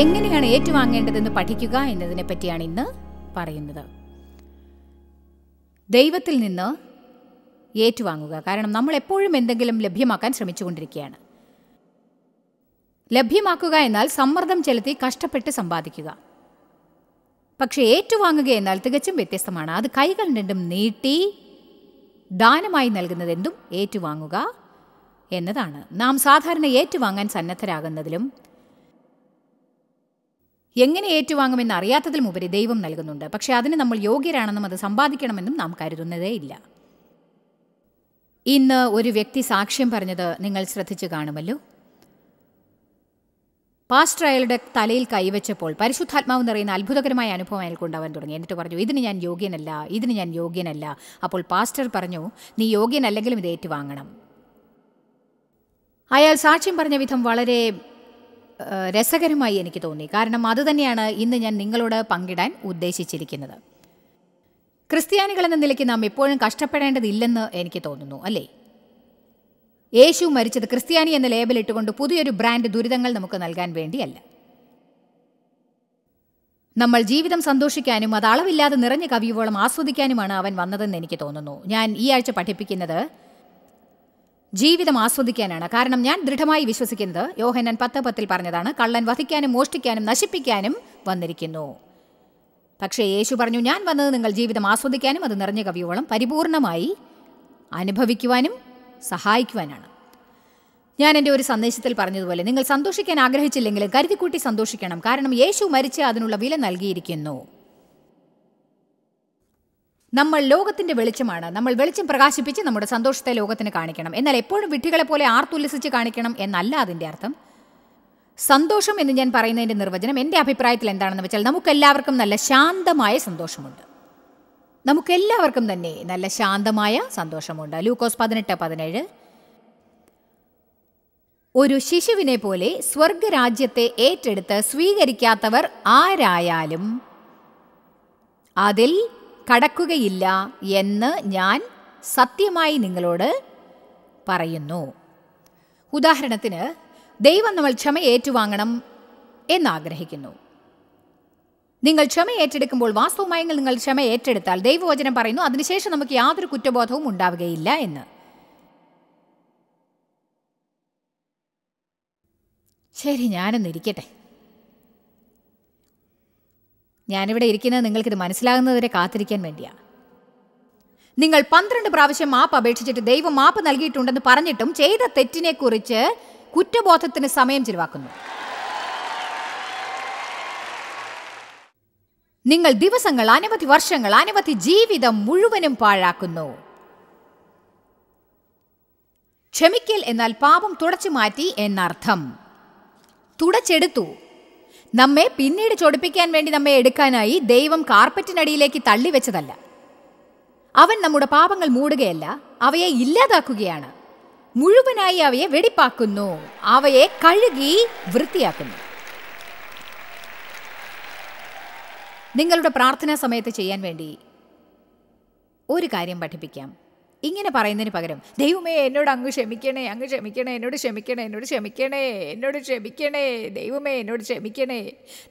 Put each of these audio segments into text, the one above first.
എങ്ങനെയാണ് ഏറ്റുവാങ്ങേണ്ടതെന്ന് പഠിക്കുക എന്നതിനെ പറ്റിയാണ് ഇന്ന് പറയുന്നത് ദൈവത്തിൽ നിന്ന് ഏറ്റുവാങ്ങുക കാരണം നമ്മൾ എപ്പോഴും എന്തെങ്കിലും ലഭ്യമാക്കാൻ ശ്രമിച്ചുകൊണ്ടിരിക്കുകയാണ് ലഭ്യമാക്കുക എന്നാൽ സമ്മർദ്ദം ചെലുത്തി കഷ്ടപ്പെട്ട് സമ്പാദിക്കുക പക്ഷേ ഏറ്റുവാങ്ങുക എന്നാൽ തികച്ചും വ്യത്യസ്തമാണ് അത് കൈകൾ രണ്ടും നീട്ടി ദാനമായി നൽകുന്നതെന്തും ഏറ്റുവാങ്ങുക എന്നതാണ് നാം സാധാരണ ഏറ്റുവാങ്ങാൻ സന്നദ്ധരാകുന്നതിലും എങ്ങനെ ഏറ്റുവാങ്ങുമെന്ന് അറിയാത്തതിലുമുപരി ദൈവം നൽകുന്നുണ്ട് പക്ഷേ അതിന് നമ്മൾ യോഗ്യരാണെന്നും അത് സമ്പാദിക്കണമെന്നും നാം കരുതുന്നതേ ഇല്ല ഇന്ന് ഒരു വ്യക്തി സാക്ഷ്യം പറഞ്ഞത് നിങ്ങൾ ശ്രദ്ധിച്ചു കാണുമല്ലോ പാസ്റ്റർ അയാളുടെ തലയിൽ കൈവച്ചപ്പോൾ പരിശുദ്ധാത്മാവ് നിറയുന്ന അത്ഭുതകരമായ അനുഭവം അയാൾക്കുണ്ടാവാൻ തുടങ്ങി എന്നിട്ട് പറഞ്ഞു ഇതിന് ഞാൻ യോഗ്യനല്ല ഇതിന് ഞാൻ യോഗ്യനല്ല അപ്പോൾ പാസ്റ്റർ പറഞ്ഞു നീ യോഗ്യനല്ലെങ്കിലും ഇത് ഏറ്റുവാങ്ങണം അയാൾ സാക്ഷ്യം പറഞ്ഞ വിധം വളരെ രസകരമായി എനിക്ക് തോന്നി കാരണം അതുതന്നെയാണ് ഇന്ന് ഞാൻ നിങ്ങളോട് പങ്കിടാൻ ഉദ്ദേശിച്ചിരിക്കുന്നത് ക്രിസ്ത്യാനികൾ എന്ന നിലയ്ക്ക് നാം എപ്പോഴും കഷ്ടപ്പെടേണ്ടതില്ലെന്ന് എനിക്ക് തോന്നുന്നു അല്ലേ യേശു മരിച്ചത് ക്രിസ്ത്യാനി എന്ന ലേബലിട്ടുകൊണ്ട് പുതിയൊരു ബ്രാൻഡ് ദുരിതങ്ങൾ നമുക്ക് നൽകാൻ വേണ്ടിയല്ല നമ്മൾ ജീവിതം സന്തോഷിക്കാനും അത് അളവില്ലാതെ നിറഞ്ഞു കവിയോളം ആസ്വദിക്കാനുമാണ് അവൻ വന്നതെന്ന് എനിക്ക് തോന്നുന്നു ഞാൻ ഈ ആഴ്ച പഠിപ്പിക്കുന്നത് ജീവിതം ആസ്വദിക്കാനാണ് കാരണം ഞാൻ ദൃഢമായി വിശ്വസിക്കുന്നത് യോഹനൻ പത്ത് പത്തിൽ പറഞ്ഞതാണ് കള്ളൻ വധിക്കാനും മോഷ്ടിക്കാനും നശിപ്പിക്കാനും വന്നിരിക്കുന്നു പക്ഷേ യേശു പറഞ്ഞു ഞാൻ വന്നത് നിങ്ങൾ ജീവിതം ആസ്വദിക്കാനും അത് നിറഞ്ഞ കവിയോളം പരിപൂർണമായി അനുഭവിക്കുവാനും സഹായിക്കുവാനാണ് ഞാൻ എൻ്റെ ഒരു സന്ദേശത്തിൽ പറഞ്ഞതുപോലെ നിങ്ങൾ സന്തോഷിക്കാൻ ആഗ്രഹിച്ചില്ലെങ്കിലും കരുതിക്കൂട്ടി സന്തോഷിക്കണം കാരണം യേശു മരിച്ച് അതിനുള്ള വില നൽകിയിരിക്കുന്നു നമ്മൾ ലോകത്തിന്റെ വെളിച്ചമാണ് നമ്മൾ വെളിച്ചം പ്രകാശിപ്പിച്ച് നമ്മുടെ സന്തോഷത്തെ ലോകത്തിന് കാണിക്കണം എന്നാൽ എപ്പോഴും വിഡ്ഢികളെ പോലെ ആർത്തുല്ലസിച്ച് കാണിക്കണം എന്നല്ല അതിൻ്റെ അർത്ഥം സന്തോഷം എന്ന് ഞാൻ പറയുന്നതിൻ്റെ നിർവചനം എൻ്റെ അഭിപ്രായത്തിൽ എന്താണെന്ന് വെച്ചാൽ നമുക്കെല്ലാവർക്കും നല്ല ശാന്തമായ സന്തോഷമുണ്ട് നമുക്കെല്ലാവർക്കും തന്നെ നല്ല ശാന്തമായ സന്തോഷമുണ്ട് ലൂക്കോസ് പതിനെട്ട് പതിനേഴ് ഒരു ശിശുവിനെ പോലെ സ്വർഗരാജ്യത്തെ ഏറ്റെടുത്ത് സ്വീകരിക്കാത്തവർ ആരായാലും അതിൽ കടക്കുകയില്ല എന്ന് ഞാൻ സത്യമായി നിങ്ങളോട് പറയുന്നു ഉദാഹരണത്തിന് ദൈവം നമ്മൾ ക്ഷമ ഏറ്റുവാങ്ങണം എന്നാഗ്രഹിക്കുന്നു നിങ്ങൾ ക്ഷമ ഏറ്റെടുക്കുമ്പോൾ വാസ്തവമായി നിങ്ങൾ ക്ഷമ ഏറ്റെടുത്താൽ ദൈവവചനം പറയുന്നു അതിനുശേഷം നമുക്ക് യാതൊരു കുറ്റബോധവും ഉണ്ടാവുകയില്ല എന്ന് ശരി ഞാനൊന്നിരിക്കട്ടെ ഞാനിവിടെ ഇരിക്കുന്നത് നിങ്ങൾക്കിത് മനസ്സിലാകുന്നതുവരെ കാത്തിരിക്കാൻ വേണ്ടിയാണ് നിങ്ങൾ പന്ത്രണ്ട് പ്രാവശ്യം മാപ്പ് അപേക്ഷിച്ചിട്ട് ദൈവം മാപ്പ് നൽകിയിട്ടുണ്ടെന്ന് പറഞ്ഞിട്ടും ചെയ്ത തെറ്റിനെക്കുറിച്ച് കുറ്റബോധത്തിന് സമയം ചിലവാക്കുന്നു നിങ്ങൾ ദിവസങ്ങൾ അനവധി വർഷങ്ങൾ അനവധി ജീവിതം മുഴുവനും പാഴാക്കുന്നു ക്ഷമിക്കൽ എന്നാൽ പാപം തുടച്ചു മാറ്റി എന്നർത്ഥം തുടച്ചെടുത്തു നമ്മെ പിന്നീട് ചൊടിപ്പിക്കാൻ വേണ്ടി നമ്മെ എടുക്കാനായി ദൈവം കാർപ്പറ്റിനടിയിലേക്ക് തള്ളിവെച്ചതല്ല അവൻ നമ്മുടെ പാപങ്ങൾ മൂടുകയല്ല അവയെ ഇല്ലാതാക്കുകയാണ് മുഴുവനായി അവയെ വെടിപ്പാക്കുന്നു അവയെ കഴുകി വൃത്തിയാക്കുന്നു നിങ്ങളുടെ പ്രാർത്ഥനാ സമയത്ത് ചെയ്യാൻ വേണ്ടി ഒരു കാര്യം പഠിപ്പിക്കാം ഇങ്ങനെ പറയുന്നതിന് പകരം ദൈവമേ എന്നോട് അങ്ങ് ക്ഷമിക്കണേ അങ്ങ് ക്ഷമിക്കണേ എന്നോട് ക്ഷമിക്കണേ എന്നോട് ക്ഷമിക്കണേ എന്നോട് ക്ഷമിക്കണേ ദൈവമേ എന്നോട് ക്ഷമിക്കണേ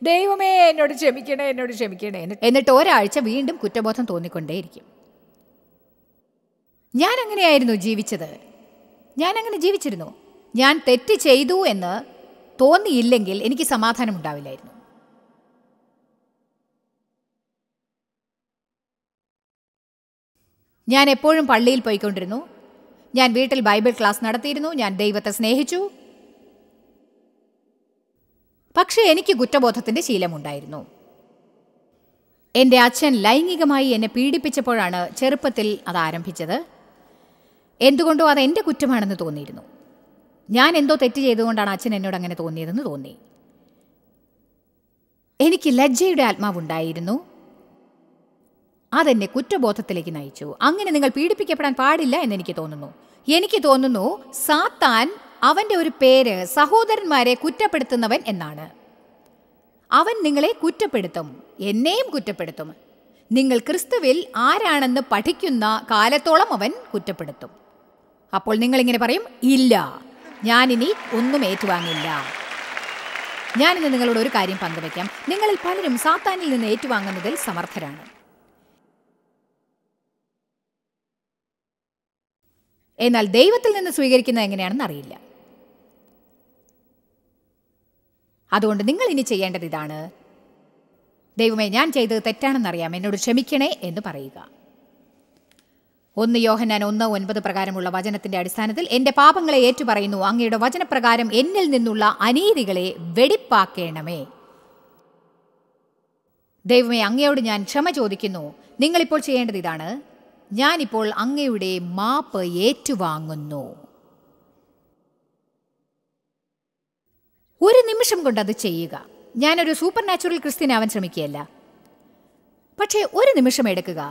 ദൈവമേ എന്നോട് ക്ഷമിക്കണേ എന്നോട് ക്ഷമിക്കണേ എന്നിട്ട് ഒരാഴ്ച വീണ്ടും കുറ്റബോധം തോന്നിക്കൊണ്ടേയിരിക്കും ഞാൻ അങ്ങനെയായിരുന്നു ജീവിച്ചത് ഞാൻ അങ്ങനെ ജീവിച്ചിരുന്നു ഞാൻ തെറ്റ് ചെയ്തു എന്ന് തോന്നിയില്ലെങ്കിൽ എനിക്ക് സമാധാനം ഉണ്ടാവില്ലായിരുന്നു ഞാൻ എപ്പോഴും പള്ളിയിൽ പോയിക്കൊണ്ടിരുന്നു ഞാൻ വീട്ടിൽ ബൈബിൾ ക്ലാസ് നടത്തിയിരുന്നു ഞാൻ ദൈവത്തെ സ്നേഹിച്ചു പക്ഷേ എനിക്ക് കുറ്റബോധത്തിൻ്റെ ശീലമുണ്ടായിരുന്നു എൻ്റെ അച്ഛൻ ലൈംഗികമായി എന്നെ പീഡിപ്പിച്ചപ്പോഴാണ് ചെറുപ്പത്തിൽ അത് ആരംഭിച്ചത് എന്തുകൊണ്ടോ അത് എൻ്റെ കുറ്റമാണെന്ന് തോന്നിയിരുന്നു ഞാൻ എന്തോ തെറ്റ് ചെയ്തുകൊണ്ടാണ് അച്ഛൻ എന്നോട് അങ്ങനെ തോന്നിയതെന്ന് തോന്നി എനിക്ക് ലജ്ജയുടെ ആത്മാവുണ്ടായിരുന്നു അതെന്നെ കുറ്റബോധത്തിലേക്ക് നയിച്ചു അങ്ങനെ നിങ്ങൾ പീഡിപ്പിക്കപ്പെടാൻ പാടില്ല എന്ന് എനിക്ക് തോന്നുന്നു എനിക്ക് തോന്നുന്നു സാത്താൻ അവന്റെ ഒരു പേര് സഹോദരന്മാരെ കുറ്റപ്പെടുത്തുന്നവൻ എന്നാണ് അവൻ നിങ്ങളെ കുറ്റപ്പെടുത്തും എന്നെയും കുറ്റപ്പെടുത്തും നിങ്ങൾ ക്രിസ്തുവിൽ ആരാണെന്ന് പഠിക്കുന്ന കാലത്തോളം അവൻ കുറ്റപ്പെടുത്തും അപ്പോൾ നിങ്ങൾ ഇങ്ങനെ പറയും ഇല്ല ഞാനിനി ഒന്നും ഏറ്റുവാങ്ങില്ല ഞാനിന്ന് നിങ്ങളോട് ഒരു കാര്യം പങ്കുവയ്ക്കാം നിങ്ങളിൽ പലരും സാത്താനിൽ നിന്ന് ഏറ്റുവാങ്ങുന്നതിൽ സമർത്ഥരാണ് എന്നാൽ ദൈവത്തിൽ നിന്ന് സ്വീകരിക്കുന്നത് എങ്ങനെയാണെന്ന് അറിയില്ല അതുകൊണ്ട് നിങ്ങൾ ഇനി ചെയ്യേണ്ടത് ഇതാണ് ദൈവമേ ഞാൻ ചെയ്തത് തെറ്റാണെന്നറിയാം എന്നോട് ക്ഷമിക്കണേ എന്ന് പറയുക ഒന്ന് യോഹന്നാൻ ഒന്ന് ഒൻപത് പ്രകാരമുള്ള വചനത്തിന്റെ അടിസ്ഥാനത്തിൽ എന്റെ പാപങ്ങളെ ഏറ്റുപറയുന്നു അങ്ങയുടെ വചനപ്രകാരം എന്നിൽ നിന്നുള്ള അനീതികളെ വെടിപ്പാക്കേണമേ ദൈവമേ അങ്ങയോട് ഞാൻ ക്ഷമ ചോദിക്കുന്നു നിങ്ങളിപ്പോൾ ചെയ്യേണ്ടത് ഇതാണ് ഞാനിപ്പോൾ അങ്ങയുടെ മാപ്പ് ഏറ്റുവാങ്ങുന്നു ഒരു നിമിഷം കൊണ്ട് അത് ചെയ്യുക ഞാനൊരു സൂപ്പർ നാച്ചുറൽ ക്രിസ്ത്യനാവാൻ ശ്രമിക്കുകയല്ല പക്ഷേ ഒരു നിമിഷം എടുക്കുക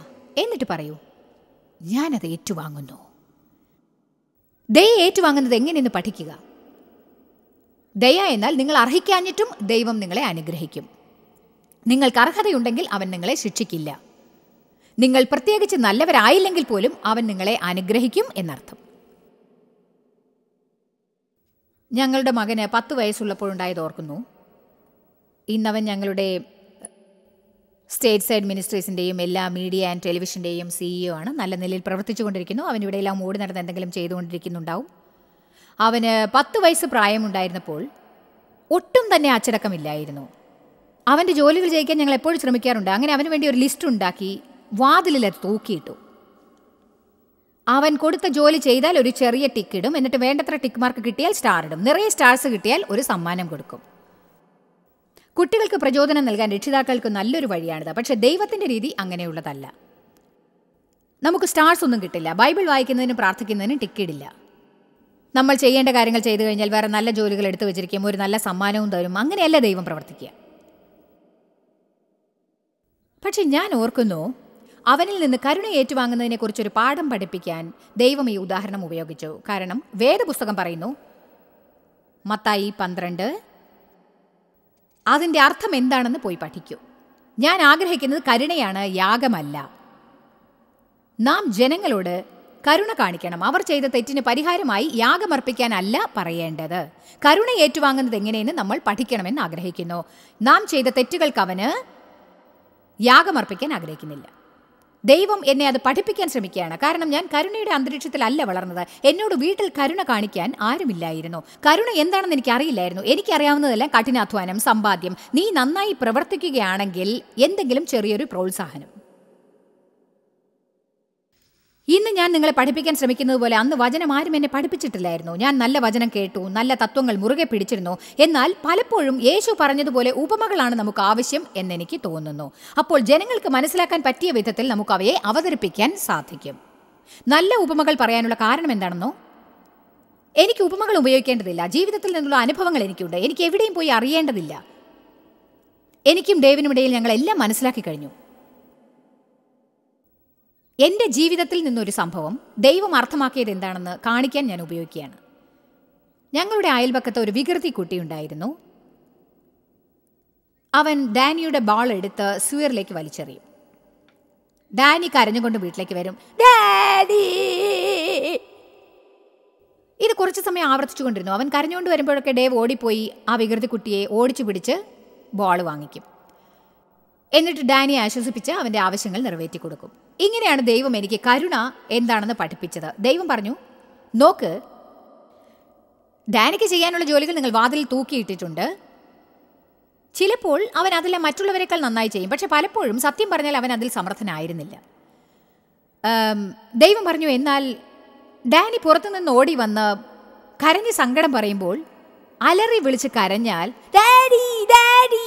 എന്നിട്ട് പറയൂ ഞാനത് ഏറ്റുവാങ്ങുന്നു ദയ ഏറ്റുവാങ്ങുന്നത് എങ്ങനെയെന്ന് പഠിക്കുക ദയ എന്നാൽ നിങ്ങൾ അർഹിക്കാഞ്ഞിട്ടും ദൈവം നിങ്ങളെ അനുഗ്രഹിക്കും നിങ്ങൾക്ക് അർഹതയുണ്ടെങ്കിൽ അവൻ നിങ്ങളെ ശിക്ഷിക്കില്ല നിങ്ങൾ പ്രത്യേകിച്ച് നല്ലവരായില്ലെങ്കിൽ പോലും അവൻ നിങ്ങളെ അനുഗ്രഹിക്കും എന്നർത്ഥം ഞങ്ങളുടെ മകന് പത്ത് വയസ്സുള്ളപ്പോഴുണ്ടായത് ഓർക്കുന്നു ഇന്നവൻ ഞങ്ങളുടെ സ്റ്റേറ്റ് സൈഡ് മിനിസ്ട്രീസിൻ്റെയും എല്ലാ മീഡിയ ആൻഡ് ടെലിവിഷൻ്റെയും സിഇഒ e ആണ് നല്ല നിലയിൽ പ്രവർത്തിച്ചുകൊണ്ടിരിക്കുന്നു അവൻ ഇവിടെ എല്ലാം ഓടി നടന്ന് എന്തെങ്കിലും ചെയ്തുകൊണ്ടിരിക്കുന്നുണ്ടാവും അവന് പത്ത് വയസ്സ് പ്രായമുണ്ടായിരുന്നപ്പോൾ ഒട്ടും തന്നെ അച്ചടക്കമില്ലായിരുന്നു അവൻ്റെ ജോലികൾ ജയിക്കാൻ ഞങ്ങൾ എപ്പോഴും ശ്രമിക്കാറുണ്ട് അങ്ങനെ അവന് വേണ്ടി ഒരു ലിസ്റ്റ് ഉണ്ടാക്കി വാതിലിലെത്തി തൂക്കിയിട്ടു അവൻ കൊടുത്ത ജോലി ചെയ്താൽ ഒരു ചെറിയ ടിക്ക് ഇടും എന്നിട്ട് വേണ്ടത്ര ടിക്ക് മാർക്ക് കിട്ടിയാൽ സ്റ്റാർ ഇടും നിറയെ സ്റ്റാർസ് കിട്ടിയാൽ ഒരു സമ്മാനം കൊടുക്കും കുട്ടികൾക്ക് പ്രചോദനം നൽകാൻ രക്ഷിതാക്കൾക്ക് നല്ലൊരു വഴിയാണിത് പക്ഷേ ദൈവത്തിൻ്റെ രീതി അങ്ങനെയുള്ളതല്ല നമുക്ക് സ്റ്റാർസ് ഒന്നും കിട്ടില്ല ബൈബിൾ വായിക്കുന്നതിനും പ്രാർത്ഥിക്കുന്നതിനും ടിക്കിടില്ല നമ്മൾ ചെയ്യേണ്ട കാര്യങ്ങൾ ചെയ്തു കഴിഞ്ഞാൽ വേറെ നല്ല ജോലികൾ എടുത്തു വെച്ചിരിക്കും ഒരു നല്ല സമ്മാനവും തരും അങ്ങനെയല്ല ദൈവം പ്രവർത്തിക്കുക പക്ഷെ ഞാൻ ഓർക്കുന്നു അവനിൽ നിന്ന് കരുണ കുറിച്ചൊരു പാഠം പഠിപ്പിക്കാൻ ദൈവം ഈ ഉദാഹരണം ഉപയോഗിച്ചു കാരണം വേദപുസ്തകം പറയുന്നു മത്തായി പന്ത്രണ്ട് അതിൻ്റെ അർത്ഥം എന്താണെന്ന് പോയി പഠിക്കൂ ഞാൻ ആഗ്രഹിക്കുന്നത് കരുണയാണ് യാഗമല്ല നാം ജനങ്ങളോട് കരുണ കാണിക്കണം അവർ ചെയ്ത തെറ്റിന് പരിഹാരമായി യാഗമർപ്പിക്കാനല്ല പറയേണ്ടത് കരുണ ഏറ്റുവാങ്ങുന്നത് എങ്ങനെയെന്ന് നമ്മൾ പഠിക്കണമെന്ന് ആഗ്രഹിക്കുന്നു നാം ചെയ്ത തെറ്റുകൾക്ക് അവന് യാഗമർപ്പിക്കാൻ ആഗ്രഹിക്കുന്നില്ല ദൈവം എന്നെ അത് പഠിപ്പിക്കാൻ ശ്രമിക്കുകയാണ് കാരണം ഞാൻ കരുണയുടെ അന്തരീക്ഷത്തിലല്ല വളർന്നത് എന്നോട് വീട്ടിൽ കരുണ കാണിക്കാൻ ആരുമില്ലായിരുന്നു കരുണ എന്താണെന്ന് എനിക്ക് അറിയില്ലായിരുന്നു എനിക്കറിയാവുന്നതെല്ലാം കഠിനാധ്വാനം സമ്പാദ്യം നീ നന്നായി പ്രവർത്തിക്കുകയാണെങ്കിൽ എന്തെങ്കിലും ചെറിയൊരു പ്രോത്സാഹനം ഇന്ന് ഞാൻ നിങ്ങളെ പഠിപ്പിക്കാൻ ശ്രമിക്കുന്നത് പോലെ അന്ന് വചനം ആരും എന്നെ പഠിപ്പിച്ചിട്ടില്ലായിരുന്നു ഞാൻ നല്ല വചനം കേട്ടു നല്ല തത്വങ്ങൾ മുറുകെ പിടിച്ചിരുന്നു എന്നാൽ പലപ്പോഴും യേശു പറഞ്ഞതുപോലെ ഉപമകളാണ് നമുക്ക് ആവശ്യം എന്നെനിക്ക് തോന്നുന്നു അപ്പോൾ ജനങ്ങൾക്ക് മനസ്സിലാക്കാൻ പറ്റിയ വിധത്തിൽ നമുക്ക് അവയെ അവതരിപ്പിക്കാൻ സാധിക്കും നല്ല ഉപമകൾ പറയാനുള്ള കാരണം എന്താണെന്നോ എനിക്ക് ഉപമകൾ ഉപയോഗിക്കേണ്ടതില്ല ജീവിതത്തിൽ നിന്നുള്ള അനുഭവങ്ങൾ എനിക്കുണ്ട് എനിക്ക് എവിടെയും പോയി അറിയേണ്ടതില്ല എനിക്കും ഡേവിനും ഇടയിൽ ഞങ്ങൾ എല്ലാം മനസ്സിലാക്കി കഴിഞ്ഞു എൻ്റെ ജീവിതത്തിൽ നിന്നൊരു സംഭവം ദൈവം അർത്ഥമാക്കിയത് എന്താണെന്ന് കാണിക്കാൻ ഞാൻ ഉപയോഗിക്കുകയാണ് ഞങ്ങളുടെ അയൽപക്കത്ത് ഒരു വികൃതി കുട്ടിയുണ്ടായിരുന്നു അവൻ ഡാനിയുടെ ബാൾ എടുത്ത് സുവറിലേക്ക് വലിച്ചെറിയും ഡാനി കരഞ്ഞുകൊണ്ട് വീട്ടിലേക്ക് വരും ഡാനി ഇത് കുറച്ച് സമയം ആവർത്തിച്ചുകൊണ്ടിരുന്നു അവൻ കരഞ്ഞുകൊണ്ട് വരുമ്പോഴൊക്കെ ഡേവ് ഓടിപ്പോയി ആ വികൃതി കുട്ടിയെ ഓടിച്ചു പിടിച്ച് ബോൾ വാങ്ങിക്കും എന്നിട്ട് ഡാനിയെ ആശ്വസിപ്പിച്ച് അവൻ്റെ ആവശ്യങ്ങൾ നിറവേറ്റി കൊടുക്കും ഇങ്ങനെയാണ് ദൈവം എനിക്ക് കരുണ എന്താണെന്ന് പഠിപ്പിച്ചത് ദൈവം പറഞ്ഞു നോക്ക് ഡാനിക്ക് ചെയ്യാനുള്ള ജോലികൾ നിങ്ങൾ വാതിൽ തൂക്കിയിട്ടിട്ടുണ്ട് ചിലപ്പോൾ അവൻ അതിലെ മറ്റുള്ളവരെക്കാൾ നന്നായി ചെയ്യും പക്ഷെ പലപ്പോഴും സത്യം പറഞ്ഞാൽ അവൻ അതിൽ സമർത്ഥനായിരുന്നില്ല ദൈവം പറഞ്ഞു എന്നാൽ ഡാനി പുറത്തുനിന്ന് ഓടി വന്ന് കരഞ്ഞ് സങ്കടം പറയുമ്പോൾ അലറി വിളിച്ച് കരഞ്ഞാൽ ഡാഡി ഡാഡി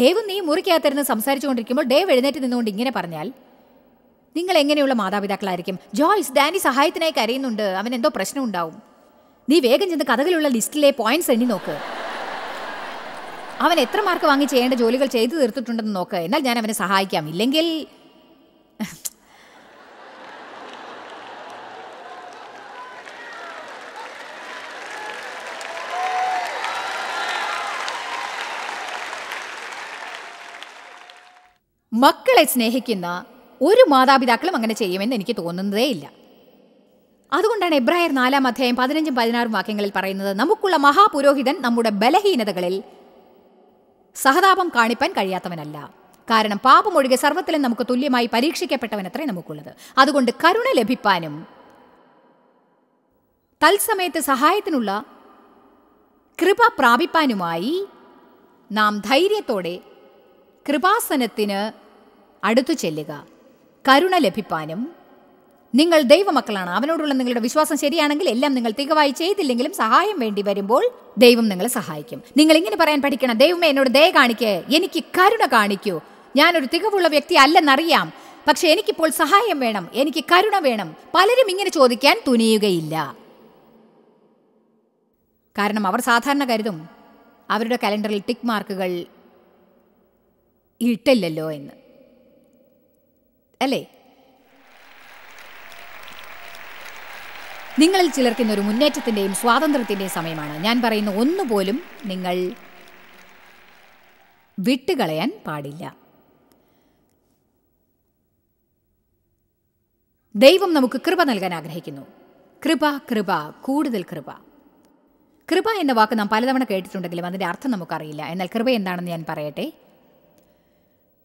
ദേവ് നീ മുറിക്കകത്തിരുന്ന് സംസാരിച്ചുകൊണ്ടിരിക്കുമ്പോൾ ഡേവ് എഴുന്നേറ്റ് നിന്നുകൊണ്ട് ഇങ്ങനെ പറഞ്ഞാൽ നിങ്ങൾ എങ്ങനെയുള്ള മാതാപിതാക്കളായിരിക്കും ജോയ്സ് ഡാനി സഹായത്തിനായി കരയുന്നുണ്ട് അവൻ എന്തോ പ്രശ്നം ഉണ്ടാവും നീ വേഗം ചെന്ന് കഥകളിലുള്ള ലിസ്റ്റിലെ പോയിന്റ്സ് എണ്ണി നോക്ക് അവൻ എത്ര മാർക്ക് വാങ്ങി ചെയ്യേണ്ട ജോലികൾ ചെയ്തു തീർത്തിട്ടുണ്ടെന്ന് നോക്ക് എന്നാൽ ഞാൻ അവനെ സഹായിക്കാം ഇല്ലെങ്കിൽ മക്കളെ സ്നേഹിക്കുന്ന ഒരു മാതാപിതാക്കളും അങ്ങനെ ചെയ്യുമെന്ന് എനിക്ക് തോന്നുന്നതേ ഇല്ല അതുകൊണ്ടാണ് എബ്രായർ നാലാം അധ്യായം പതിനഞ്ചും പതിനാറും വാക്യങ്ങളിൽ പറയുന്നത് നമുക്കുള്ള മഹാപുരോഹിതൻ നമ്മുടെ ബലഹീനതകളിൽ സഹതാപം കാണിപ്പാൻ കഴിയാത്തവനല്ല കാരണം പാപമൊഴികെ സർവത്തിലും നമുക്ക് തുല്യമായി പരീക്ഷിക്കപ്പെട്ടവനത്രേ നമുക്കുള്ളത് അതുകൊണ്ട് കരുണ ലഭിപ്പാനും തത്സമയത്ത് സഹായത്തിനുള്ള കൃപ പ്രാപിപ്പാനുമായി നാം ധൈര്യത്തോടെ കൃപാസനത്തിന് അടുത്തു ചെല്ലുക കരുണ ലഭിപ്പാനും നിങ്ങൾ ദൈവമക്കളാണ് അവനോടുള്ള നിങ്ങളുടെ വിശ്വാസം ശരിയാണെങ്കിൽ എല്ലാം നിങ്ങൾ തികവായി ചെയ്തില്ലെങ്കിലും സഹായം വേണ്ടി വരുമ്പോൾ ദൈവം നിങ്ങളെ സഹായിക്കും നിങ്ങൾ ഇങ്ങനെ പറയാൻ പഠിക്കണം ദൈവമേ എന്നോട് ദയ കാണിക്കേ എനിക്ക് കരുണ കാണിക്കൂ ഞാനൊരു തികവുള്ള വ്യക്തി അല്ലെന്നറിയാം പക്ഷെ എനിക്കിപ്പോൾ സഹായം വേണം എനിക്ക് കരുണ വേണം പലരും ഇങ്ങനെ ചോദിക്കാൻ തുനിയുകയില്ല കാരണം അവർ സാധാരണ കരുതും അവരുടെ കലണ്ടറിൽ ടിക്ക് മാർക്കുകൾ ഇട്ടില്ലല്ലോ എന്ന് അല്ലേ നിങ്ങളിൽ ചിലർക്ക് ഇന്നൊരു മുന്നേറ്റത്തിൻ്റെയും സ്വാതന്ത്ര്യത്തിൻ്റെയും സമയമാണ് ഞാൻ പറയുന്ന ഒന്നുപോലും നിങ്ങൾ വിട്ടുകളയാൻ പാടില്ല ദൈവം നമുക്ക് കൃപ നൽകാൻ ആഗ്രഹിക്കുന്നു കൃപ കൃപ കൂടുതൽ കൃപ കൃപ എന്ന വാക്ക് നാം പലതവണ കേട്ടിട്ടുണ്ടെങ്കിലും അതിൻ്റെ അർത്ഥം നമുക്കറിയില്ല എന്നാൽ കൃപ എന്താണെന്ന് ഞാൻ പറയട്ടെ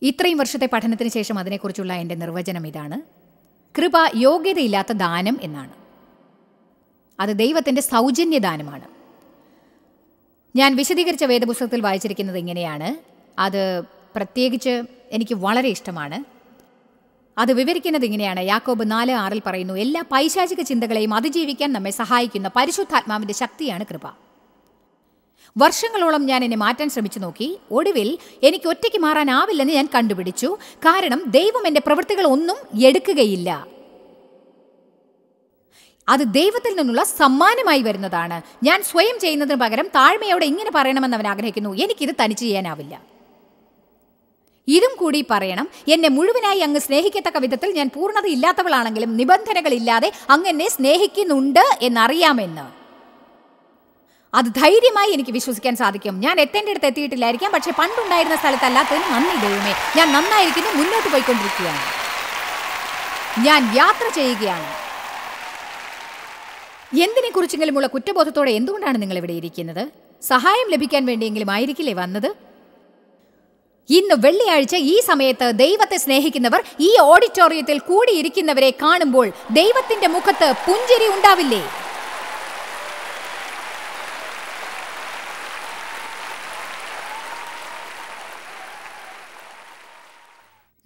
ഇത്രയും വർഷത്തെ പഠനത്തിന് ശേഷം അതിനെക്കുറിച്ചുള്ള എൻ്റെ നിർവചനം ഇതാണ് കൃപ യോഗ്യതയില്ലാത്ത ദാനം എന്നാണ് അത് ദൈവത്തിൻ്റെ സൗജന്യദാനമാണ് ഞാൻ വിശദീകരിച്ച വേദപുസ്തകത്തിൽ വായിച്ചിരിക്കുന്നത് ഇങ്ങനെയാണ് അത് പ്രത്യേകിച്ച് എനിക്ക് വളരെ ഇഷ്ടമാണ് അത് വിവരിക്കുന്നത് ഇങ്ങനെയാണ് യാക്കോബ് നാല് ആറിൽ പറയുന്നു എല്ലാ പൈശാചിക ചിന്തകളെയും അതിജീവിക്കാൻ നമ്മെ സഹായിക്കുന്ന പരിശുദ്ധാത്മാവിൻ്റെ ശക്തിയാണ് കൃപ വർഷങ്ങളോളം ഞാൻ എന്നെ മാറ്റാൻ ശ്രമിച്ചു നോക്കി ഒടുവിൽ എനിക്ക് ഒറ്റയ്ക്ക് മാറാനാവില്ലെന്ന് ഞാൻ കണ്ടുപിടിച്ചു കാരണം ദൈവം എൻ്റെ പ്രവൃത്തികൾ ഒന്നും എടുക്കുകയില്ല അത് ദൈവത്തിൽ നിന്നുള്ള സമ്മാനമായി വരുന്നതാണ് ഞാൻ സ്വയം ചെയ്യുന്നതിന് പകരം താഴ്മയോടെ ഇങ്ങനെ പറയണമെന്ന് അവൻ ആഗ്രഹിക്കുന്നു എനിക്കിത് തനിച്ച് ചെയ്യാനാവില്ല ഇതും കൂടി പറയണം എന്നെ മുഴുവനായി അങ്ങ് സ്നേഹിക്കത്തക്ക വിധത്തിൽ ഞാൻ പൂർണ്ണതയില്ലാത്തവളാണെങ്കിലും നിബന്ധനകളില്ലാതെ അങ്ങ് എന്നെ സ്നേഹിക്കുന്നുണ്ട് എന്നറിയാമെന്ന് അത് ധൈര്യമായി എനിക്ക് വിശ്വസിക്കാൻ സാധിക്കും ഞാൻ എത്തേണ്ട അടുത്ത് എത്തിയിട്ടില്ലായിരിക്കാം പക്ഷെ പണ്ടുണ്ടായിരുന്ന സ്ഥലത്തല്ലാത്തതിന് നന്ദി ദൈവമേ ഞാൻ നന്നായിരിക്കുന്നു മുന്നോട്ട് പോയിക്കൊണ്ടിരിക്കുകയാണ് ഞാൻ യാത്ര ചെയ്യുകയാണ് എന്തിനെ കുറിച്ചെങ്കിലുമുള്ള കുറ്റബോധത്തോടെ എന്തുകൊണ്ടാണ് നിങ്ങൾ ഇവിടെ ഇരിക്കുന്നത് സഹായം ലഭിക്കാൻ വേണ്ടിയെങ്കിലും ആയിരിക്കില്ലേ വന്നത് ഇന്ന് വെള്ളിയാഴ്ച ഈ സമയത്ത് ദൈവത്തെ സ്നേഹിക്കുന്നവർ ഈ ഓഡിറ്റോറിയത്തിൽ കൂടിയിരിക്കുന്നവരെ കാണുമ്പോൾ ദൈവത്തിന്റെ മുഖത്ത് പുഞ്ചിരി ഉണ്ടാവില്ലേ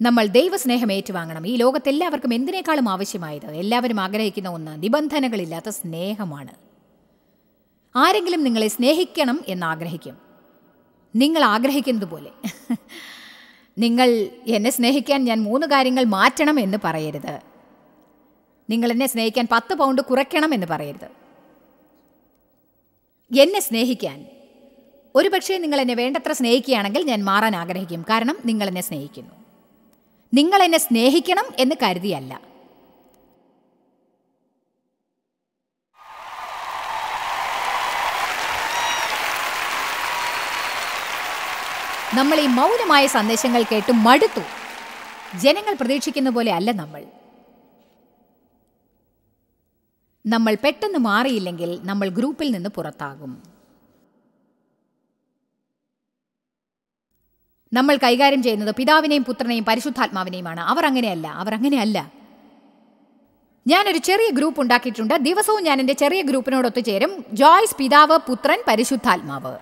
നമ്മൾ ദൈവസ്നേഹം ഏറ്റുവാങ്ങണം ഈ എല്ലാവർക്കും എന്തിനേക്കാളും ആവശ്യമായത് എല്ലാവരും ആഗ്രഹിക്കുന്ന ഒന്ന് നിബന്ധനകളില്ലാത്ത സ്നേഹമാണ് ആരെങ്കിലും നിങ്ങളെ സ്നേഹിക്കണം എന്നാഗ്രഹിക്കും നിങ്ങൾ ആഗ്രഹിക്കുന്നത് പോലെ നിങ്ങൾ എന്നെ സ്നേഹിക്കാൻ ഞാൻ മൂന്ന് കാര്യങ്ങൾ മാറ്റണം എന്ന് പറയരുത് നിങ്ങൾ എന്നെ സ്നേഹിക്കാൻ പത്ത് പൗണ്ട് കുറയ്ക്കണം എന്ന് പറയരുത് എന്നെ സ്നേഹിക്കാൻ ഒരുപക്ഷെ നിങ്ങൾ എന്നെ വേണ്ടത്ര സ്നേഹിക്കുകയാണെങ്കിൽ ഞാൻ മാറാൻ ആഗ്രഹിക്കും കാരണം നിങ്ങൾ എന്നെ സ്നേഹിക്കുന്നു നിങ്ങൾ എന്നെ സ്നേഹിക്കണം എന്ന് കരുതിയല്ല നമ്മൾ ഈ മൗനമായ സന്ദേശങ്ങൾ കേട്ട് മടുത്തു ജനങ്ങൾ പ്രതീക്ഷിക്കുന്ന പോലെ അല്ല നമ്മൾ നമ്മൾ പെട്ടെന്ന് മാറിയില്ലെങ്കിൽ നമ്മൾ ഗ്രൂപ്പിൽ നിന്ന് പുറത്താകും നമ്മൾ കൈകാര്യം ചെയ്യുന്നത് പിതാവിനെയും പുത്രനെയും പരിശുദ്ധാത്മാവിനെയുമാണ് അവർ അങ്ങനെയല്ല അവർ അങ്ങനെയല്ല ഞാനൊരു ചെറിയ ഗ്രൂപ്പ് ഉണ്ടാക്കിയിട്ടുണ്ട് ദിവസവും ഞാൻ എൻ്റെ ചെറിയ ഗ്രൂപ്പിനോടൊത്ത് ചേരും ജോയ്സ് പിതാവ് പുത്രൻ പരിശുദ്ധാത്മാവ്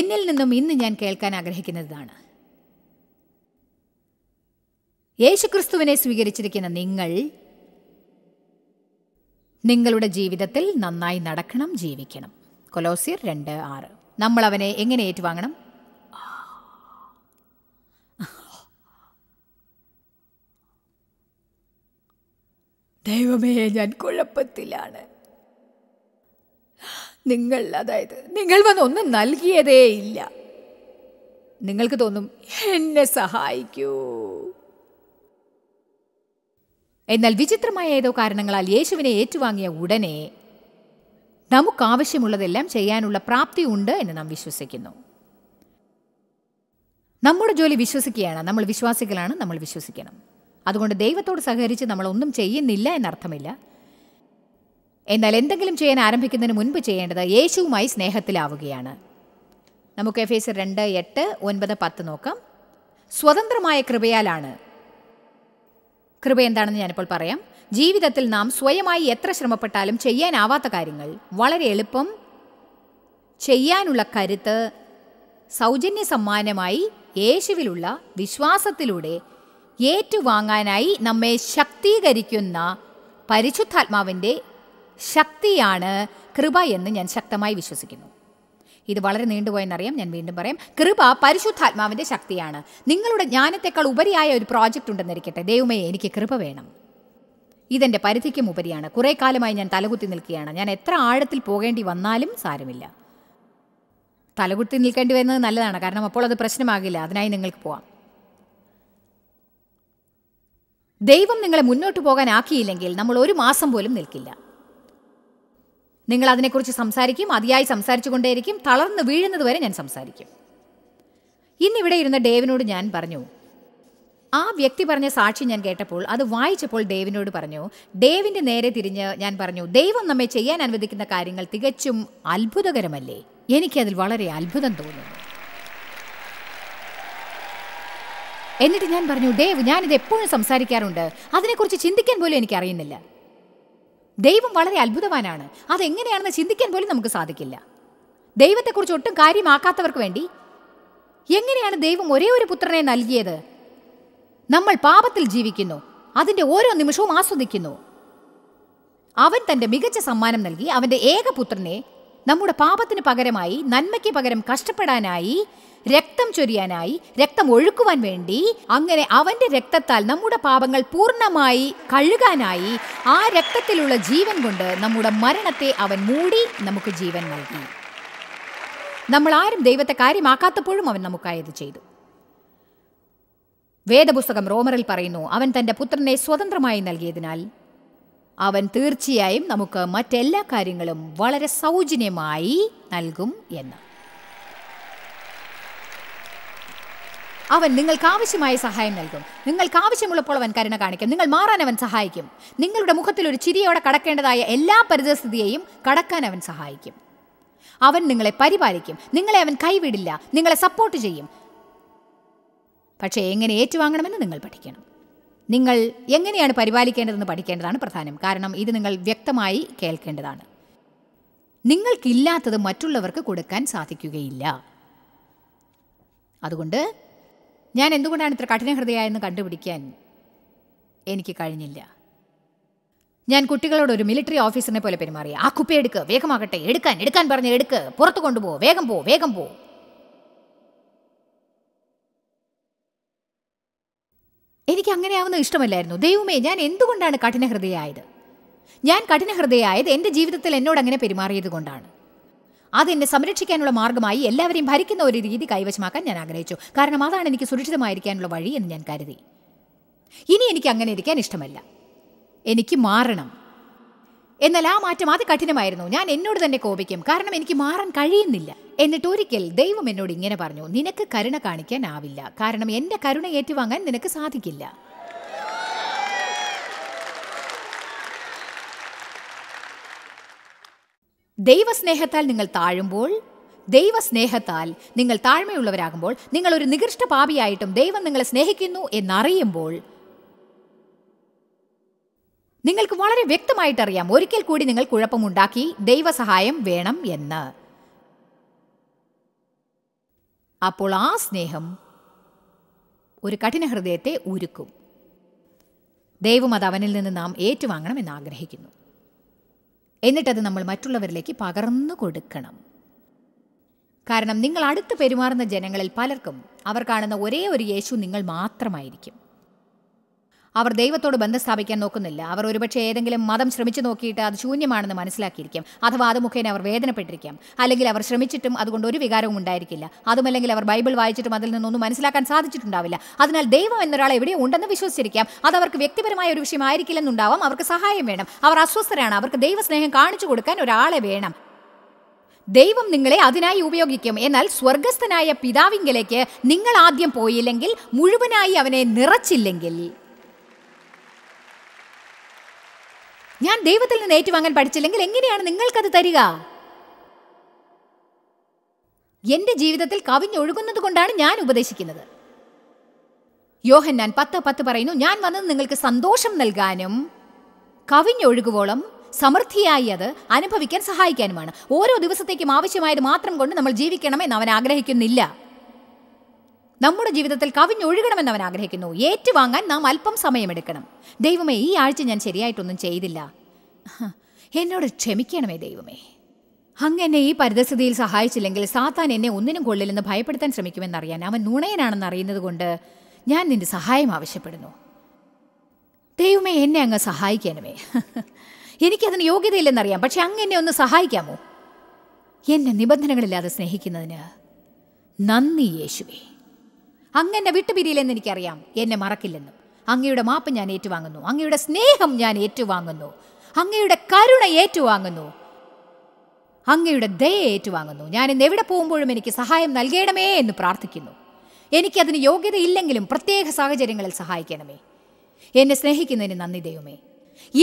എന്നിൽ നിന്നും ഇന്ന് ഞാൻ കേൾക്കാൻ ആഗ്രഹിക്കുന്നതാണ് യേശുക്രിസ്തുവിനെ സ്വീകരിച്ചിരിക്കുന്ന നിങ്ങൾ നിങ്ങളുടെ ജീവിതത്തിൽ നന്നായി നടക്കണം ജീവിക്കണം കൊലോസിയർ രണ്ട് ആറ് നമ്മൾ അവനെ എങ്ങനെ ഏറ്റുവാങ്ങണം ദൈവമേ ഞാൻ കുഴപ്പത്തിലാണ് നിങ്ങൾ അതായത് നിങ്ങൾ വന്നൊന്നും നൽകിയതേ ഇല്ല നിങ്ങൾക്ക് തോന്നും എന്നെ സഹായിക്കൂ എന്നാൽ വിചിത്രമായ ഏതോ കാരണങ്ങളാൽ യേശുവിനെ ഏറ്റുവാങ്ങിയ ഉടനെ നമുക്കാവശ്യമുള്ളതെല്ലാം ചെയ്യാനുള്ള പ്രാപ്തി ഉണ്ട് എന്ന് നാം വിശ്വസിക്കുന്നു നമ്മുടെ ജോലി വിശ്വസിക്കുകയാണ് നമ്മൾ വിശ്വാസികളാണ് നമ്മൾ വിശ്വസിക്കണം അതുകൊണ്ട് ദൈവത്തോട് സഹകരിച്ച് നമ്മളൊന്നും ചെയ്യുന്നില്ല എന്നർത്ഥമില്ല എന്നാൽ എന്തെങ്കിലും ചെയ്യാൻ ആരംഭിക്കുന്നതിന് മുൻപ് ചെയ്യേണ്ടത് യേശുവുമായി സ്നേഹത്തിലാവുകയാണ് നമുക്ക് എഫ് എസ് രണ്ട് എട്ട് ഒൻപത് പത്ത് നോക്കാം സ്വതന്ത്രമായ കൃപയാലാണ് കൃപ എന്താണെന്ന് ഞാനിപ്പോൾ പറയാം ജീവിതത്തിൽ നാം സ്വയമായി എത്ര ശ്രമപ്പെട്ടാലും ചെയ്യാനാവാത്ത കാര്യങ്ങൾ വളരെ എളുപ്പം ചെയ്യാനുള്ള കരുത്ത് സൗജന്യ സമ്മാനമായി യേശുവിലുള്ള വിശ്വാസത്തിലൂടെ ഏറ്റുവാങ്ങാനായി നമ്മെ ശക്തീകരിക്കുന്ന പരിശുദ്ധാത്മാവിൻ്റെ ശക്തിയാണ് കൃപ എന്ന് ഞാൻ ശക്തമായി വിശ്വസിക്കുന്നു ഇത് വളരെ നീണ്ടുപോയെന്നറിയാം ഞാൻ വീണ്ടും പറയാം കൃപ പരിശുദ്ധാത്മാവിന്റെ ശക്തിയാണ് നിങ്ങളുടെ ജ്ഞാനത്തെക്കാൾ ഉപരിയായ ഒരു പ്രോജക്റ്റ് ഉണ്ടെന്നിരിക്കട്ടെ ദൈവമേ എനിക്ക് കൃപ വേണം ഇതെന്റെ പരിധിക്കും ഉപരിയാണ് കുറേ കാലമായി ഞാൻ തലകുത്തി നിൽക്കുകയാണ് ഞാൻ എത്ര ആഴത്തിൽ പോകേണ്ടി വന്നാലും സാരമില്ല തലകുത്തി നിൽക്കേണ്ടി വരുന്നത് നല്ലതാണ് കാരണം അപ്പോൾ അത് പ്രശ്നമാകില്ല അതിനായി നിങ്ങൾക്ക് പോവാം ദൈവം നിങ്ങളെ മുന്നോട്ട് പോകാൻ ആക്കിയില്ലെങ്കിൽ നമ്മൾ ഒരു മാസം പോലും നിൽക്കില്ല നിങ്ങൾ അതിനെക്കുറിച്ച് സംസാരിക്കും അതിയായി സംസാരിച്ചുകൊണ്ടേയിരിക്കും തളർന്നു വരെ ഞാൻ സംസാരിക്കും ഇന്നിവിടെ ഇരുന്ന ഡേവിനോട് ഞാൻ പറഞ്ഞു ആ വ്യക്തി പറഞ്ഞ സാക്ഷി ഞാൻ കേട്ടപ്പോൾ അത് വായിച്ചപ്പോൾ ഡേവിനോട് പറഞ്ഞു ഡേവിൻ്റെ നേരെ തിരിഞ്ഞ് ഞാൻ പറഞ്ഞു ദൈവം നമ്മെ ചെയ്യാൻ അനുവദിക്കുന്ന കാര്യങ്ങൾ തികച്ചും അത്ഭുതകരമല്ലേ എനിക്കതിൽ വളരെ അത്ഭുതം തോന്നുന്നു എന്നിട്ട് ഞാൻ പറഞ്ഞു ഡേവ് ഞാനിത് എപ്പോഴും സംസാരിക്കാറുണ്ട് അതിനെക്കുറിച്ച് ചിന്തിക്കാൻ പോലും എനിക്കറിയുന്നില്ല ദൈവം വളരെ അത്ഭുതവാനാണ് അതെങ്ങനെയാണെന്ന് ചിന്തിക്കാൻ പോലും നമുക്ക് സാധിക്കില്ല ദൈവത്തെക്കുറിച്ച് ഒട്ടും കാര്യമാക്കാത്തവർക്ക് വേണ്ടി എങ്ങനെയാണ് ദൈവം ഒരേ ഒരു പുത്രനെ നൽകിയത് നമ്മൾ പാപത്തിൽ ജീവിക്കുന്നു അതിൻ്റെ ഓരോ നിമിഷവും ആസ്വദിക്കുന്നു അവൻ തൻ്റെ മികച്ച സമ്മാനം നൽകി അവൻ്റെ ഏകപുത്രനെ നമ്മുടെ പാപത്തിന് പകരമായി നന്മയ്ക്ക് പകരം കഷ്ടപ്പെടാനായി രക്തം ചൊരിയാനായി രക്തം ഒഴുക്കുവാൻ വേണ്ടി അങ്ങനെ അവന്റെ രക്തത്താൽ നമ്മുടെ പാപങ്ങൾ പൂർണ്ണമായി കഴുകാനായി ആ രക്തത്തിലുള്ള ജീവൻ കൊണ്ട് നമ്മുടെ മരണത്തെ അവൻ മൂടി നമുക്ക് ജീവൻ നൽകി നമ്മൾ ആരും ദൈവത്തെ കാര്യമാക്കാത്തപ്പോഴും അവൻ നമുക്കായത് ചെയ്തു വേദപുസ്തകം റോമറിൽ പറയുന്നു അവൻ തന്റെ പുത്രനെ സ്വതന്ത്രമായി നൽകിയതിനാൽ അവൻ തീർച്ചയായും നമുക്ക് മറ്റെല്ലാ കാര്യങ്ങളും വളരെ സൗജന്യമായി നൽകും എന്ന് അവൻ നിങ്ങൾക്ക് ആവശ്യമായ സഹായം നൽകും നിങ്ങൾക്ക് ആവശ്യമുള്ളപ്പോൾ അവൻ കരുണ കാണിക്കും നിങ്ങൾ മാറാൻ അവൻ സഹായിക്കും നിങ്ങളുടെ മുഖത്തിൽ ഒരു ചിരിയോടെ കടക്കേണ്ടതായ എല്ലാ പരിതസ്ഥിതിയെയും കടക്കാൻ അവൻ സഹായിക്കും അവൻ നിങ്ങളെ പരിപാലിക്കും നിങ്ങളെ അവൻ കൈവിടില്ല നിങ്ങളെ സപ്പോർട്ട് ചെയ്യും പക്ഷേ എങ്ങനെ ഏറ്റുവാങ്ങണമെന്ന് നിങ്ങൾ പഠിക്കണം നിങ്ങൾ എങ്ങനെയാണ് പരിപാലിക്കേണ്ടതെന്ന് പഠിക്കേണ്ടതാണ് പ്രധാനം കാരണം ഇത് നിങ്ങൾ വ്യക്തമായി കേൾക്കേണ്ടതാണ് നിങ്ങൾക്കില്ലാത്തത് മറ്റുള്ളവർക്ക് കൊടുക്കാൻ സാധിക്കുകയില്ല അതുകൊണ്ട് ഞാൻ എന്തുകൊണ്ടാണ് ഇത്ര കഠിനഹൃദയായെന്ന് കണ്ടുപിടിക്കാൻ എനിക്ക് കഴിഞ്ഞില്ല ഞാൻ കുട്ടികളോട് ഒരു മിലിറ്ററി ഓഫീസറിനെ പോലെ പെരുമാറി ആ കുപ്പി എടുക്ക് വേഗമാകട്ടെ എടുക്കാൻ എടുക്കാൻ പറഞ്ഞ് എടുക്ക് പുറത്തു കൊണ്ടുപോ വേഗം പോ വേഗം പോ എനിക്ക് അങ്ങനെ ഇഷ്ടമല്ലായിരുന്നു ദൈവമേ ഞാൻ എന്തുകൊണ്ടാണ് കഠിനഹൃദയായത് ഞാൻ കഠിനഹൃദയായത് എൻ്റെ ജീവിതത്തിൽ എന്നോട് അങ്ങനെ പെരുമാറിയത് കൊണ്ടാണ് അതെന്നെ സംരക്ഷിക്കാനുള്ള മാർഗമായി എല്ലാവരെയും ഭരിക്കുന്ന ഒരു രീതി കൈവശമാക്കാൻ ഞാൻ ആഗ്രഹിച്ചു കാരണം അതാണ് എനിക്ക് സുരക്ഷിതമായിരിക്കാനുള്ള വഴി എന്ന് ഞാൻ കരുതി ഇനി എനിക്ക് അങ്ങനെ ഇരിക്കാൻ ഇഷ്ടമല്ല എനിക്ക് മാറണം എന്നാൽ ആ മാറ്റം അത് കഠിനമായിരുന്നു ഞാൻ എന്നോട് തന്നെ കോപിക്കും കാരണം എനിക്ക് മാറാൻ കഴിയുന്നില്ല എന്നിട്ട് ഒരിക്കൽ ദൈവം എന്നോട് ഇങ്ങനെ പറഞ്ഞു നിനക്ക് കരുണ കാണിക്കാനാവില്ല കാരണം എൻ്റെ കരുണ ഏറ്റുവാങ്ങാൻ നിനക്ക് സാധിക്കില്ല ദൈവസ്നേഹത്താൽ നിങ്ങൾ താഴുമ്പോൾ ദൈവസ്നേഹത്താൽ നിങ്ങൾ താഴ്മയുള്ളവരാകുമ്പോൾ നിങ്ങൾ ഒരു നികൃഷ്ട പാപിയായിട്ടും ദൈവം നിങ്ങളെ സ്നേഹിക്കുന്നു എന്നറിയുമ്പോൾ നിങ്ങൾക്ക് വളരെ വ്യക്തമായിട്ടറിയാം ഒരിക്കൽ കൂടി നിങ്ങൾ കുഴപ്പമുണ്ടാക്കി ദൈവസഹായം വേണം എന്ന് അപ്പോൾ ആ സ്നേഹം ഒരു കഠിന ഹൃദയത്തെ ഉരുക്കും ദൈവം അത് അവനിൽ നിന്ന് നാം ഏറ്റുവാങ്ങണമെന്ന് ആഗ്രഹിക്കുന്നു എന്നിട്ടത് നമ്മൾ മറ്റുള്ളവരിലേക്ക് പകർന്നു കൊടുക്കണം കാരണം നിങ്ങൾ അടുത്ത് പെരുമാറുന്ന ജനങ്ങളിൽ പലർക്കും അവർ കാണുന്ന ഒരേ ഒരു യേശു നിങ്ങൾ മാത്രമായിരിക്കും അവർ ദൈവത്തോട് ബന്ധം സ്ഥാപിക്കാൻ നോക്കുന്നില്ല അവർ ഒരുപക്ഷെ ഏതെങ്കിലും മതം ശ്രമിച്ചു നോക്കിയിട്ട് അത് ശൂന്യമാണെന്ന് മനസ്സിലാക്കിയിരിക്കാം അഥവാ അത് മുഖേന അവർ വേദനപ്പെട്ടിരിക്കാം അല്ലെങ്കിൽ അവർ ശ്രമിച്ചിട്ടും അതുകൊണ്ട് ഒരു വികാരവും ഉണ്ടായിരിക്കില്ല അതുമല്ലെങ്കിൽ അവർ ബൈബിൾ വായിച്ചിട്ടും അതിൽ നിന്നൊന്നും മനസ്സിലാക്കാൻ സാധിച്ചിട്ടുണ്ടാവില്ല അതിനാൽ ദൈവം എന്നൊരാൾ എവിടെയോ ഉണ്ടെന്ന് വിശ്വസിച്ചിരിക്കാം അത് അവർക്ക് വ്യക്തിപരമായ ഒരു വിഷയമായിരിക്കില്ലെന്നുണ്ടാവാം അവർക്ക് സഹായം വേണം അവർ അസ്വസ്ഥരാണ് അവർക്ക് ദൈവസ്നേഹം കാണിച്ചു കൊടുക്കാൻ ഒരാളെ വേണം ദൈവം നിങ്ങളെ അതിനായി ഉപയോഗിക്കും എന്നാൽ സ്വർഗസ്ഥനായ പിതാവിങ്കലേക്ക് നിങ്ങൾ ആദ്യം പോയില്ലെങ്കിൽ മുഴുവനായി അവനെ നിറച്ചില്ലെങ്കിൽ ഞാൻ ദൈവത്തിൽ നിന്ന് ഏറ്റുവാങ്ങാൻ പഠിച്ചില്ലെങ്കിൽ എങ്ങനെയാണ് നിങ്ങൾക്കത് തരിക എന്റെ ജീവിതത്തിൽ കവിഞ്ഞൊഴുകുന്നത് കൊണ്ടാണ് ഞാൻ ഉപദേശിക്കുന്നത് യോഹന്നാൻ പത്ത് പത്ത് പറയുന്നു ഞാൻ വന്നത് നിങ്ങൾക്ക് സന്തോഷം നൽകാനും കവിഞ്ഞൊഴുകുവോളം സമൃദ്ധിയായി അത് അനുഭവിക്കാൻ സഹായിക്കാനുമാണ് ഓരോ ദിവസത്തേക്കും ആവശ്യമായത് മാത്രം കൊണ്ട് നമ്മൾ ജീവിക്കണമെന്ന് അവൻ ആഗ്രഹിക്കുന്നില്ല നമ്മുടെ ജീവിതത്തിൽ കവിഞ്ഞൊഴുകണമെന്ന് അവൻ ആഗ്രഹിക്കുന്നു ഏറ്റുവാങ്ങാൻ നാം അല്പം സമയമെടുക്കണം ദൈവമേ ഈ ആഴ്ച ഞാൻ ശരിയായിട്ടൊന്നും ചെയ്തില്ല എന്നോട് ക്ഷമിക്കണമേ ദൈവമേ അങ്ങ് എന്നെ ഈ പരിതസ്ഥിതിയിൽ സഹായിച്ചില്ലെങ്കിൽ സാത്താൻ എന്നെ ഒന്നിനും കൊള്ളില്ലെന്ന് ഭയപ്പെടുത്താൻ ശ്രമിക്കുമെന്നറിയാൻ അവൻ നുണയനാണെന്ന് അറിയുന്നത് കൊണ്ട് ഞാൻ നിന്റെ സഹായം ആവശ്യപ്പെടുന്നു ദൈവമേ എന്നെ അങ്ങ് സഹായിക്കണമേ എനിക്കതിന് യോഗ്യതയില്ലെന്നറിയാം പക്ഷെ അങ്ങ് എന്നെ ഒന്ന് സഹായിക്കാമോ എന്നെ നിബന്ധനകളില്ലാതെ സ്നേഹിക്കുന്നതിന് നന്ദി യേശുവേ അങ്ങനെ വിട്ടുപിരിയില്ലെന്ന് എനിക്കറിയാം എന്നെ മറക്കില്ലെന്നും അങ്ങയുടെ മാപ്പ് ഞാൻ ഏറ്റുവാങ്ങുന്നു അങ്ങയുടെ സ്നേഹം ഞാൻ ഏറ്റുവാങ്ങുന്നു അങ്ങയുടെ കരുണ ഏറ്റുവാങ്ങുന്നു അങ്ങയുടെ ദയ ഏറ്റുവാങ്ങുന്നു ഞാൻ ഇന്ന് എവിടെ പോകുമ്പോഴും എനിക്ക് സഹായം നൽകണമേ എന്ന് പ്രാർത്ഥിക്കുന്നു എനിക്കതിന് യോഗ്യതയില്ലെങ്കിലും പ്രത്യേക സാഹചര്യങ്ങളിൽ സഹായിക്കണമേ എന്നെ സ്നേഹിക്കുന്നതിന് നന്ദി ദൈവമേ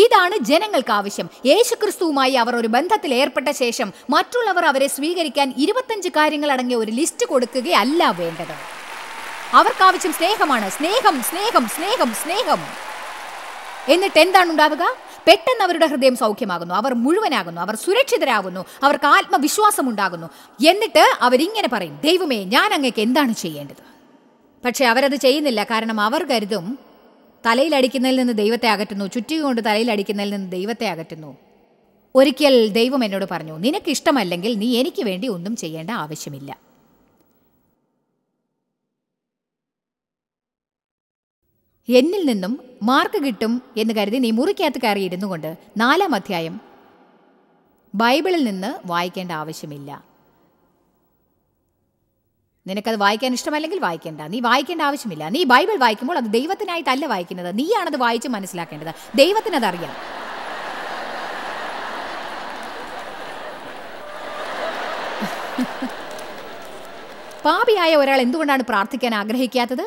ഇതാണ് ജനങ്ങൾക്ക് ആവശ്യം യേശുക്രിസ്തുവുമായി അവർ ഒരു ബന്ധത്തിൽ ഏർപ്പെട്ട ശേഷം മറ്റുള്ളവർ അവരെ സ്വീകരിക്കാൻ ഇരുപത്തഞ്ച് കാര്യങ്ങൾ അടങ്ങിയ ഒരു ലിസ്റ്റ് കൊടുക്കുകയല്ല വേണ്ടത് അവർക്കാവശ്യം സ്നേഹമാണ് സ്നേഹം സ്നേഹം സ്നേഹം സ്നേഹം എന്നിട്ട് എന്താണ് ഉണ്ടാവുക പെട്ടെന്ന് അവരുടെ ഹൃദയം സൗഖ്യമാകുന്നു അവർ മുഴുവനാകുന്നു അവർ സുരക്ഷിതരാകുന്നു അവർക്ക് ആത്മവിശ്വാസം ഉണ്ടാകുന്നു എന്നിട്ട് അവരിങ്ങനെ പറയും ദൈവമേ ഞാൻ അങ്ങേക്ക് എന്താണ് ചെയ്യേണ്ടത് പക്ഷേ അവരത് ചെയ്യുന്നില്ല കാരണം അവർ കരുതും തലയിലടിക്കുന്നതിൽ നിന്ന് ദൈവത്തെ അകറ്റുന്നു ചുറ്റിക കൊണ്ട് തലയിലടിക്കുന്നതിൽ നിന്ന് ദൈവത്തെ അകറ്റുന്നു ഒരിക്കൽ ദൈവം എന്നോട് പറഞ്ഞു നിനക്ക് ഇഷ്ടമല്ലെങ്കിൽ നീ എനിക്ക് വേണ്ടി ഒന്നും ചെയ്യേണ്ട ആവശ്യമില്ല എന്നിൽ നിന്നും മാർക്ക് കിട്ടും എന്ന് കരുതി നീ മുറിക്കകത്ത് കയറിയിരുന്നു ഇരുന്നു കൊണ്ട് നാലാം അധ്യായം ബൈബിളിൽ നിന്ന് വായിക്കേണ്ട ആവശ്യമില്ല നിനക്കത് വായിക്കാൻ ഇഷ്ടമല്ലെങ്കിൽ വായിക്കേണ്ട നീ വായിക്കേണ്ട ആവശ്യമില്ല നീ ബൈബിൾ വായിക്കുമ്പോൾ അത് ദൈവത്തിനായിട്ടല്ല വായിക്കുന്നത് നീയാണത് വായിച്ച് മനസ്സിലാക്കേണ്ടത് ദൈവത്തിനതറിയാം പാപിയായ ഒരാൾ എന്തുകൊണ്ടാണ് പ്രാർത്ഥിക്കാൻ ആഗ്രഹിക്കാത്തത്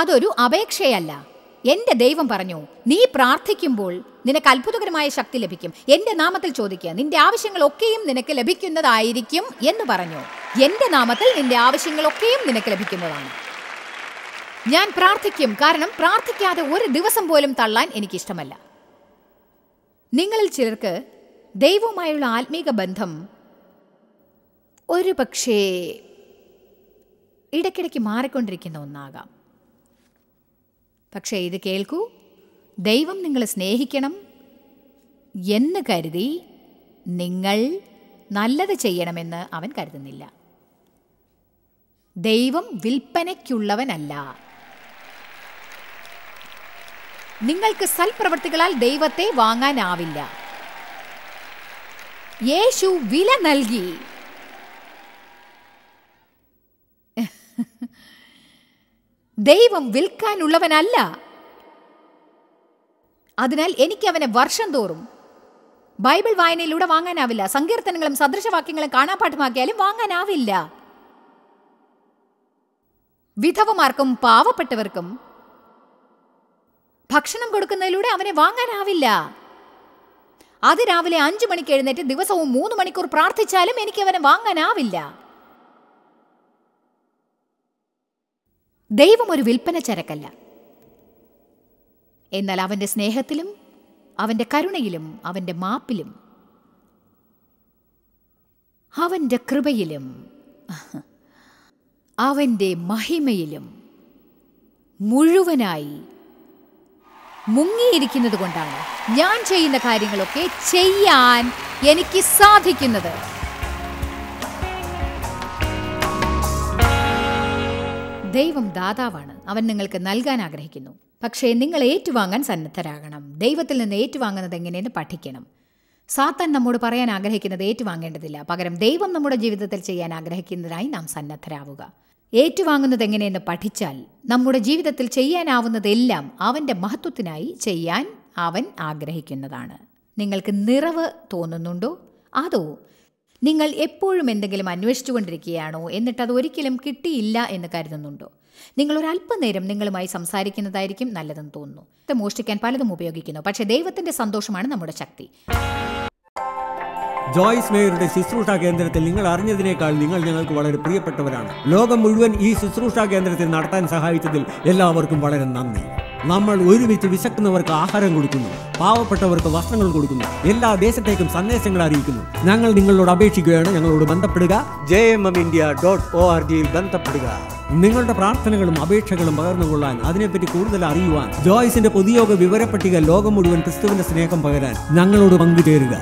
അതൊരു അപേക്ഷയല്ല എന്റെ ദൈവം പറഞ്ഞു നീ പ്രാർത്ഥിക്കുമ്പോൾ നിനക്ക് അത്ഭുതകരമായ ശക്തി ലഭിക്കും എന്റെ നാമത്തിൽ ചോദിക്കുക നിന്റെ ആവശ്യങ്ങളൊക്കെയും നിനക്ക് ലഭിക്കുന്നതായിരിക്കും എന്ന് പറഞ്ഞു എന്റെ നാമത്തിൽ നിന്റെ ആവശ്യങ്ങളൊക്കെയും നിനക്ക് ലഭിക്കുന്നതാണ് ഞാൻ പ്രാർത്ഥിക്കും കാരണം പ്രാർത്ഥിക്കാതെ ഒരു ദിവസം പോലും തള്ളാൻ എനിക്കിഷ്ടമല്ല നിങ്ങളിൽ ചിലർക്ക് ദൈവവുമായുള്ള ആത്മീക ബന്ധം ഒരു പക്ഷേ ഇടയ്ക്കിടയ്ക്ക് മാറിക്കൊണ്ടിരിക്കുന്ന ഒന്നാകാം പക്ഷേ ഇത് കേൾക്കൂ ദൈവം നിങ്ങളെ സ്നേഹിക്കണം എന്ന് കരുതി നിങ്ങൾ നല്ലത് ചെയ്യണമെന്ന് അവൻ കരുതുന്നില്ല ദൈവം വിൽപ്പനയ്ക്കുള്ളവനല്ല നിങ്ങൾക്ക് സൽപ്രവൃത്തികളാൽ ദൈവത്തെ വാങ്ങാനാവില്ല യേശു വില നൽകി ദൈവം വിൽക്കാനുള്ളവനല്ല അതിനാൽ എനിക്ക് അവനെ വർഷം തോറും ബൈബിൾ വായനയിലൂടെ വാങ്ങാനാവില്ല സങ്കീർത്തനങ്ങളും സദൃശവാക്യങ്ങളും കാണാപാഠമാക്കിയാലും വാങ്ങാനാവില്ല വിധവമാർക്കും പാവപ്പെട്ടവർക്കും ഭക്ഷണം കൊടുക്കുന്നതിലൂടെ അവനെ വാങ്ങാനാവില്ല അത് രാവിലെ അഞ്ചു മണിക്ക് എഴുന്നേറ്റ് ദിവസവും മൂന്ന് മണിക്കൂർ പ്രാർത്ഥിച്ചാലും എനിക്ക് അവനെ വാങ്ങാനാവില്ല ദൈവം ഒരു വിൽപ്പന ചരക്കല്ല എന്നാൽ അവൻ്റെ സ്നേഹത്തിലും അവൻ്റെ കരുണയിലും അവൻ്റെ മാപ്പിലും അവൻ്റെ കൃപയിലും അവൻ്റെ മഹിമയിലും മുഴുവനായി മുങ്ങിയിരിക്കുന്നത് കൊണ്ടാണ് ഞാൻ ചെയ്യുന്ന കാര്യങ്ങളൊക്കെ ചെയ്യാൻ എനിക്ക് സാധിക്കുന്നത് ദൈവം ദാതാവാണ് അവൻ നിങ്ങൾക്ക് നൽകാൻ ആഗ്രഹിക്കുന്നു പക്ഷേ നിങ്ങൾ ഏറ്റുവാങ്ങാൻ സന്നദ്ധരാകണം ദൈവത്തിൽ നിന്ന് ഏറ്റുവാങ്ങുന്നത് എങ്ങനെയെന്ന് പഠിക്കണം സാത്താൻ നമ്മോട് പറയാൻ ആഗ്രഹിക്കുന്നത് ഏറ്റുവാങ്ങേണ്ടതില്ല പകരം ദൈവം നമ്മുടെ ജീവിതത്തിൽ ചെയ്യാൻ ആഗ്രഹിക്കുന്നതിനായി നാം സന്നദ്ധരാവുക ഏറ്റുവാങ്ങുന്നത് എങ്ങനെയെന്ന് പഠിച്ചാൽ നമ്മുടെ ജീവിതത്തിൽ ചെയ്യാനാവുന്നതെല്ലാം അവൻ്റെ മഹത്വത്തിനായി ചെയ്യാൻ അവൻ ആഗ്രഹിക്കുന്നതാണ് നിങ്ങൾക്ക് നിറവ് തോന്നുന്നുണ്ടോ അതോ നിങ്ങൾ എപ്പോഴും എന്തെങ്കിലും അന്വേഷിച്ചുകൊണ്ടിരിക്കുകയാണോ എന്നിട്ട് അത് ഒരിക്കലും കിട്ടിയില്ല എന്ന് കരുതുന്നുണ്ടോ നിങ്ങൾ ഒരു അല്പനേരം നിങ്ങളുമായി സംസാരിക്കുന്നതായിരിക്കും നല്ലതെന്ന് തോന്നുന്നു മോഷ്ടിക്കാൻ പലതും ഉപയോഗിക്കുന്നു പക്ഷേ ദൈവത്തിന്റെ സന്തോഷമാണ് നമ്മുടെ ശക്തി ജോയ്സ് മേയറുടെ ശുശ്രൂഷ കേന്ദ്രത്തിൽ നിങ്ങൾ അറിഞ്ഞതിനേക്കാൾ നിങ്ങൾ ഞങ്ങൾക്ക് വളരെ പ്രിയപ്പെട്ടവരാണ് ലോകം മുഴുവൻ ഈ ശുശ്രൂഷ കേന്ദ്രത്തിൽ നടത്താൻ സഹായിച്ചതിൽ എല്ലാവർക്കും വളരെ നന്ദി നമ്മൾ ഒരുമിച്ച് വിശക്കുന്നവർക്ക് ആഹാരം കൊടുക്കുന്നു പാവപ്പെട്ടവർക്ക് വസ്ത്രങ്ങൾ കൊടുക്കുന്നു എല്ലാ ദേശത്തേക്കും സന്ദേശങ്ങൾ അറിയിക്കുന്നു ഞങ്ങൾ നിങ്ങളോട് അപേക്ഷിക്കുകയാണ് ഞങ്ങളോട് ബന്ധപ്പെടുക J M M India dot O R ജിയിൽ ബന്ധപ്പെടുക നിങ്ങളുടെ പ്രാർത്ഥനകളും അപേക്ഷകളും പകർന്നുകൊള്ളാൻ അതിനെപ്പറ്റി കൂടുതൽ അറിയുവാൻ ജോയ്സിന്റെ പൊതുയോഗ വിവരപ്പട്ടിക ലോകം മുഴുവൻ ക്രിസ്തുവിന്റെ സ്നേഹം പകരാൻ ഞങ്ങളോട് പങ്കുചേരുക